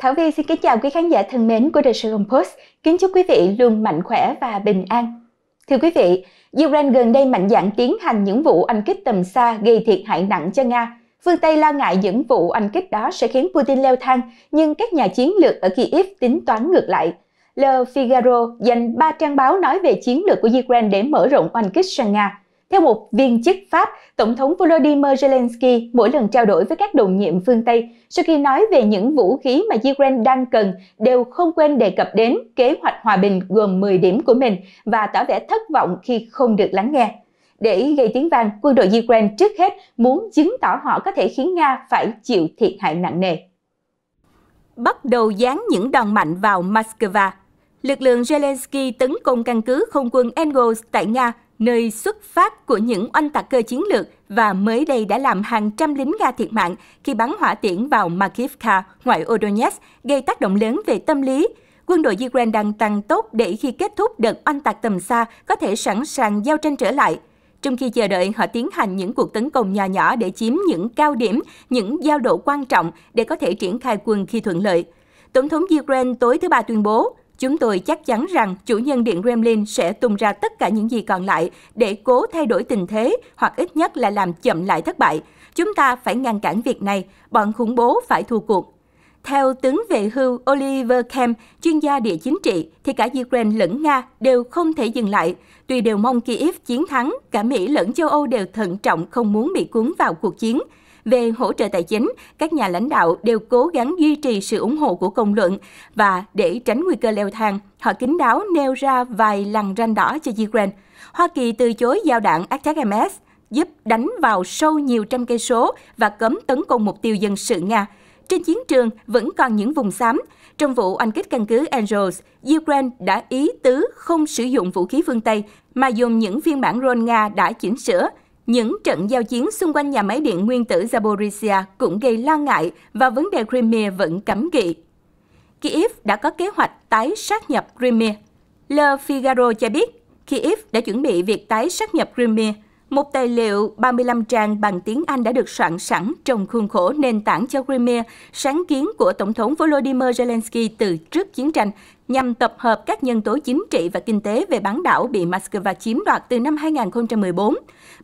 Thảo Vi xin kính chào quý khán giả thân mến của The Sài Post. Kính chúc quý vị luôn mạnh khỏe và bình an. Thưa quý vị, Ukraine gần đây mạnh dạn tiến hành những vụ anh kích tầm xa gây thiệt hại nặng cho Nga. Phương Tây lo ngại những vụ anh kích đó sẽ khiến Putin leo thang, nhưng các nhà chiến lược ở Kyiv tính toán ngược lại. Le Figaro dành 3 trang báo nói về chiến lược của Ukraine để mở rộng anh kích sang Nga. Theo một viên chức Pháp, Tổng thống Volodymyr Zelensky mỗi lần trao đổi với các đồng nhiệm phương Tây, sau khi nói về những vũ khí mà Ukraine đang cần, đều không quên đề cập đến kế hoạch hòa bình gồm 10 điểm của mình và tỏ vẻ thất vọng khi không được lắng nghe. Để gây tiếng vang, quân đội Ukraine trước hết muốn chứng tỏ họ có thể khiến Nga phải chịu thiệt hại nặng nề. Bắt đầu dán những đòn mạnh vào Moscow lực lượng Zelensky tấn công căn cứ không quân Engels tại Nga nơi xuất phát của những oanh tạc cơ chiến lược và mới đây đã làm hàng trăm lính Nga thiệt mạng khi bắn hỏa tiễn vào Makivka, ngoại ô gây tác động lớn về tâm lý. Quân đội Ukraine đang tăng tốt để khi kết thúc đợt oanh tạc tầm xa có thể sẵn sàng giao tranh trở lại. Trong khi chờ đợi, họ tiến hành những cuộc tấn công nhỏ nhỏ để chiếm những cao điểm, những giao độ quan trọng để có thể triển khai quân khi thuận lợi. Tổng thống Ukraine tối thứ Ba tuyên bố, Chúng tôi chắc chắn rằng chủ nhân điện Kremlin sẽ tung ra tất cả những gì còn lại để cố thay đổi tình thế hoặc ít nhất là làm chậm lại thất bại. Chúng ta phải ngăn cản việc này, bọn khủng bố phải thua cuộc. Theo tướng về hưu Oliver Kemp, chuyên gia địa chính trị, thì cả Ukraine lẫn Nga đều không thể dừng lại. Tuy đều mong Kyiv chiến thắng, cả Mỹ lẫn châu Âu đều thận trọng không muốn bị cuốn vào cuộc chiến – về hỗ trợ tài chính, các nhà lãnh đạo đều cố gắng duy trì sự ủng hộ của công luận và để tránh nguy cơ leo thang, họ kín đáo nêu ra vài lằn ranh đỏ cho Ukraine. Hoa Kỳ từ chối giao đạn MS giúp đánh vào sâu nhiều trăm cây số và cấm tấn công mục tiêu dân sự Nga. Trên chiến trường vẫn còn những vùng xám. Trong vụ oanh kích căn cứ Andros, Ukraine đã ý tứ không sử dụng vũ khí phương Tây mà dùng những phiên bản drone Nga đã chỉnh sửa. Những trận giao chiến xung quanh nhà máy điện nguyên tử Zaporizhia cũng gây lo ngại và vấn đề Crimea vẫn cấm kỵ. Kyiv đã có kế hoạch tái sát nhập Crimea. Le Figaro cho biết, Kyiv đã chuẩn bị việc tái sát nhập Crimea một tài liệu 35 trang bằng tiếng Anh đã được soạn sẵn trong khuôn khổ nền tảng cho Crimea, sáng kiến của Tổng thống Volodymyr Zelensky từ trước chiến tranh, nhằm tập hợp các nhân tố chính trị và kinh tế về bán đảo bị Moscow chiếm đoạt từ năm 2014.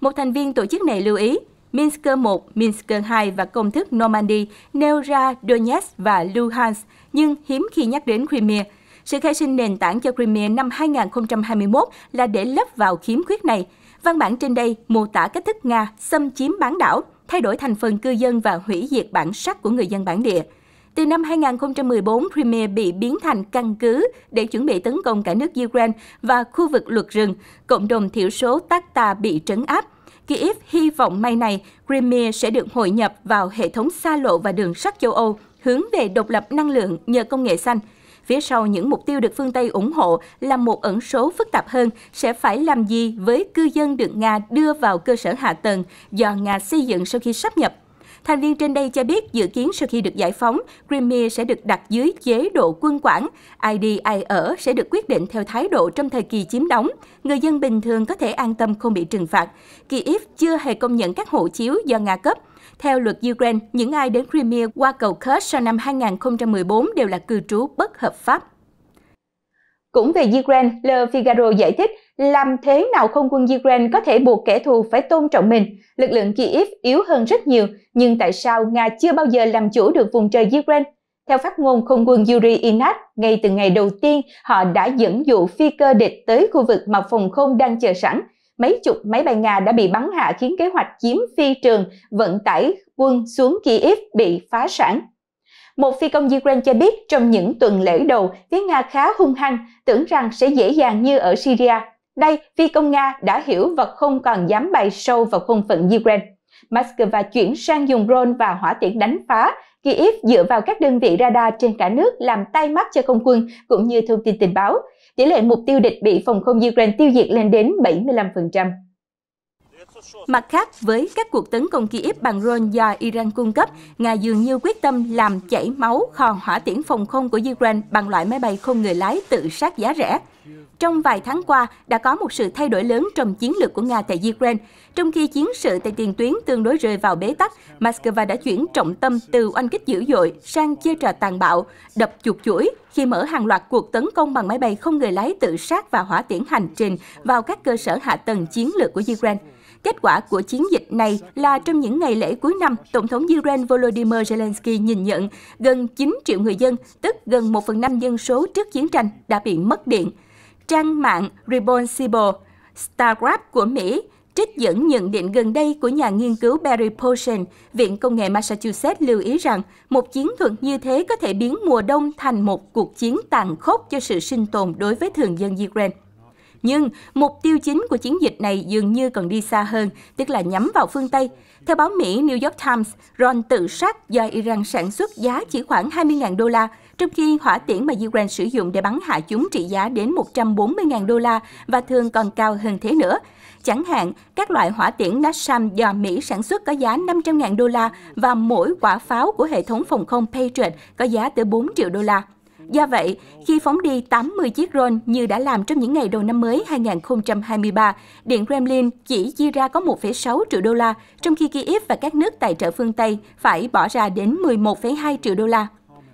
Một thành viên tổ chức này lưu ý, Minsk 1, Minsk 2 và công thức Normandy nêu ra Donetsk và Luhansk, nhưng hiếm khi nhắc đến Crimea. Sự khai sinh nền tảng cho Crimea năm 2021 là để lấp vào khiếm khuyết này – Văn bản trên đây mô tả cách thức Nga xâm chiếm bán đảo, thay đổi thành phần cư dân và hủy diệt bản sắc của người dân bản địa. Từ năm 2014, Crimea bị biến thành căn cứ để chuẩn bị tấn công cả nước Ukraine và khu vực luật rừng, cộng đồng thiểu số Tatar bị trấn áp. Kyiv hy vọng may này, Crimea sẽ được hội nhập vào hệ thống xa lộ và đường sắt châu Âu, hướng về độc lập năng lượng nhờ công nghệ xanh – Phía sau những mục tiêu được phương Tây ủng hộ là một ẩn số phức tạp hơn sẽ phải làm gì với cư dân được Nga đưa vào cơ sở hạ tầng do Nga xây dựng sau khi sắp nhập Thành viên trên đây cho biết dự kiến sau khi được giải phóng, Crimea sẽ được đặt dưới chế độ quân quản. Ai đi ai e ở sẽ được quyết định theo thái độ trong thời kỳ chiếm đóng. Người dân bình thường có thể an tâm không bị trừng phạt. Kyiv chưa hề công nhận các hộ chiếu do Nga cấp. Theo luật Ukraine, những ai đến Crimea qua cầu Kerch sau năm 2014 đều là cư trú bất hợp pháp. Cũng về Ukraine, Le Figaro giải thích làm thế nào không quân Ukraine có thể buộc kẻ thù phải tôn trọng mình? Lực lượng Kyiv yếu hơn rất nhiều, nhưng tại sao Nga chưa bao giờ làm chủ được vùng trời Ukraine? Theo phát ngôn không quân Yuri Inat, ngay từ ngày đầu tiên, họ đã dẫn dụ phi cơ địch tới khu vực mà phòng không đang chờ sẵn, mấy chục máy bay Nga đã bị bắn hạ khiến kế hoạch chiếm phi trường vận tải quân xuống Kyiv bị phá sản. Một phi công Ukraine cho biết trong những tuần lễ đầu, phía Nga khá hung hăng, tưởng rằng sẽ dễ dàng như ở Syria. Đây, phi công Nga đã hiểu và không còn dám bay sâu vào không phận Ukraine. Moscow chuyển sang dùng drone và hỏa tiễn đánh phá, Kyiv dựa vào các đơn vị radar trên cả nước làm tay mắt cho không quân cũng như thông tin tình báo tỷ lệ mục tiêu địch bị phòng không Ukraine tiêu diệt lên đến 75%. Mặt khác, với các cuộc tấn công Kiev bằng drone do Iran cung cấp, Nga dường như quyết tâm làm chảy máu kho hỏa tiễn phòng không của Ukraine bằng loại máy bay không người lái tự sát giá rẻ. Trong vài tháng qua, đã có một sự thay đổi lớn trong chiến lược của Nga tại Ukraine. Trong khi chiến sự tại tiền tuyến tương đối rơi vào bế tắc, Moscow đã chuyển trọng tâm từ oanh kích dữ dội sang chơi trò tàn bạo, đập chuột chuỗi khi mở hàng loạt cuộc tấn công bằng máy bay không người lái tự sát và hỏa tiễn hành trình vào các cơ sở hạ tầng chiến lược của Ukraine. Kết quả của chiến dịch này là trong những ngày lễ cuối năm, Tổng thống Ukraine Volodymyr Zelensky nhìn nhận gần 9 triệu người dân, tức gần 1 phần 5 dân số trước chiến tranh đã bị mất điện. Trang mạng Responsible Starcraft của Mỹ trích dẫn nhận định gần đây của nhà nghiên cứu Barry Posen, Viện Công nghệ Massachusetts lưu ý rằng một chiến thuật như thế có thể biến mùa đông thành một cuộc chiến tàn khốc cho sự sinh tồn đối với thường dân Ukraine. Nhưng mục tiêu chính của chiến dịch này dường như còn đi xa hơn, tức là nhắm vào phương Tây. Theo báo Mỹ New York Times, ron tự sát do Iran sản xuất giá chỉ khoảng 20.000 đô la, trong khi hỏa tiễn mà Iran sử dụng để bắn hạ chúng trị giá đến 140.000 đô la và thường còn cao hơn thế nữa. Chẳng hạn, các loại hỏa tiễn Nassam do Mỹ sản xuất có giá 500.000 đô la và mỗi quả pháo của hệ thống phòng không Patriot có giá tới 4 triệu đô la. Do vậy, khi phóng đi 80 chiếc drone như đã làm trong những ngày đầu năm mới 2023, Điện Kremlin chỉ chi ra có 1,6 triệu đô la, trong khi Kyiv và các nước tài trợ phương Tây phải bỏ ra đến 11,2 triệu đô la.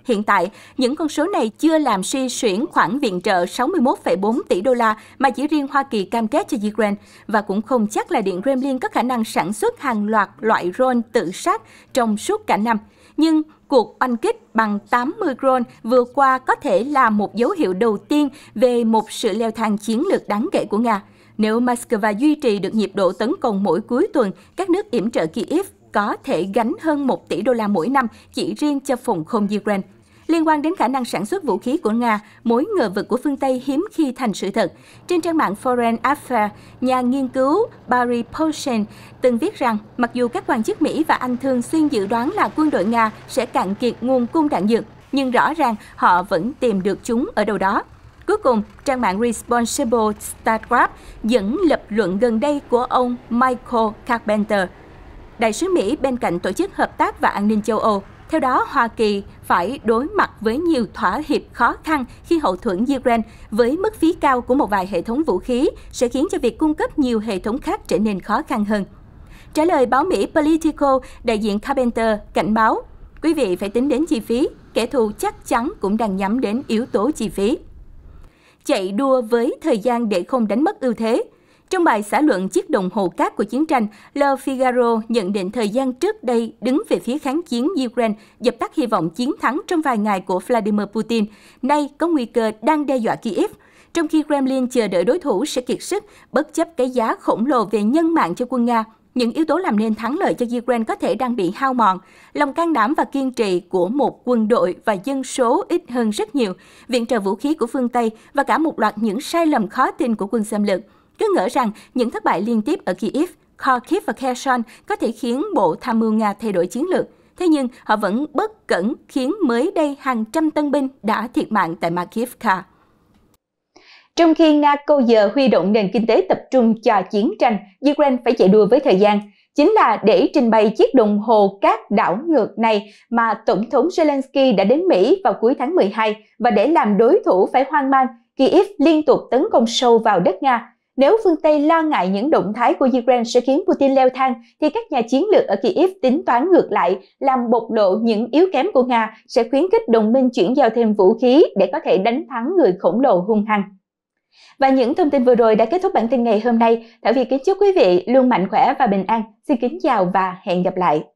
Hiện tại, những con số này chưa làm suy xuyển khoản viện trợ 61,4 tỷ đô la mà chỉ riêng Hoa Kỳ cam kết cho Ukraine và cũng không chắc là Điện Kremlin có khả năng sản xuất hàng loạt loại drone tự sát trong suốt cả năm nhưng cuộc oanh kích bằng 80 gron vừa qua có thể là một dấu hiệu đầu tiên về một sự leo thang chiến lược đáng kể của Nga. Nếu Moscow duy trì được nhịp độ tấn công mỗi cuối tuần, các nước yểm trợ Kiev có thể gánh hơn 1 tỷ đô la mỗi năm chỉ riêng cho phòng không Ukraine. Liên quan đến khả năng sản xuất vũ khí của Nga, mối ngờ vực của phương Tây hiếm khi thành sự thật. Trên trang mạng Foreign Affairs, nhà nghiên cứu Barry Posen từng viết rằng mặc dù các quan chức Mỹ và Anh thường xuyên dự đoán là quân đội Nga sẽ cạn kiệt nguồn cung đạn dược, nhưng rõ ràng họ vẫn tìm được chúng ở đâu đó. Cuối cùng, trang mạng Responsible Starcraft dẫn lập luận gần đây của ông Michael Carpenter, đại sứ Mỹ bên cạnh Tổ chức Hợp tác và An ninh châu Âu theo đó, Hoa Kỳ phải đối mặt với nhiều thỏa hiệp khó khăn khi hậu thuẫn Ukraine với mức phí cao của một vài hệ thống vũ khí sẽ khiến cho việc cung cấp nhiều hệ thống khác trở nên khó khăn hơn. Trả lời báo Mỹ Politico, đại diện Carpenter cảnh báo, quý vị phải tính đến chi phí, kẻ thù chắc chắn cũng đang nhắm đến yếu tố chi phí. Chạy đua với thời gian để không đánh mất ưu thế, trong bài xã luận chiếc đồng hồ cát của chiến tranh, Le Figaro nhận định thời gian trước đây đứng về phía kháng chiến Ukraine dập tắt hy vọng chiến thắng trong vài ngày của Vladimir Putin, nay có nguy cơ đang đe dọa Kiev. Trong khi Kremlin chờ đợi đối thủ sẽ kiệt sức, bất chấp cái giá khổng lồ về nhân mạng cho quân Nga, những yếu tố làm nên thắng lợi cho Ukraine có thể đang bị hao mòn. Lòng can đảm và kiên trì của một quân đội và dân số ít hơn rất nhiều, viện trợ vũ khí của phương Tây và cả một loạt những sai lầm khó tin của quân xâm lược cứ ngỡ rằng những thất bại liên tiếp ở Kyiv, Kharkiv và Kherson có thể khiến Bộ Tham mưu Nga thay đổi chiến lược. Thế nhưng họ vẫn bất cẩn khiến mới đây hàng trăm tân binh đã thiệt mạng tại Makivka. Trong khi Nga câu giờ huy động nền kinh tế tập trung cho chiến tranh, Ukraine phải chạy đua với thời gian. Chính là để trình bày chiếc đồng hồ các đảo ngược này mà Tổng thống Zelensky đã đến Mỹ vào cuối tháng 12 và để làm đối thủ phải hoang mang, Kyiv liên tục tấn công sâu vào đất Nga nếu phương Tây lo ngại những động thái của Ukraine sẽ khiến Putin leo thang, thì các nhà chiến lược ở Kyiv tính toán ngược lại, làm bộc lộ những yếu kém của Nga sẽ khuyến khích đồng minh chuyển giao thêm vũ khí để có thể đánh thắng người khổng lồ hung hăng. Và những thông tin vừa rồi đã kết thúc bản tin ngày hôm nay. Thảo Việt kính chúc quý vị luôn mạnh khỏe và bình an. Xin kính chào và hẹn gặp lại.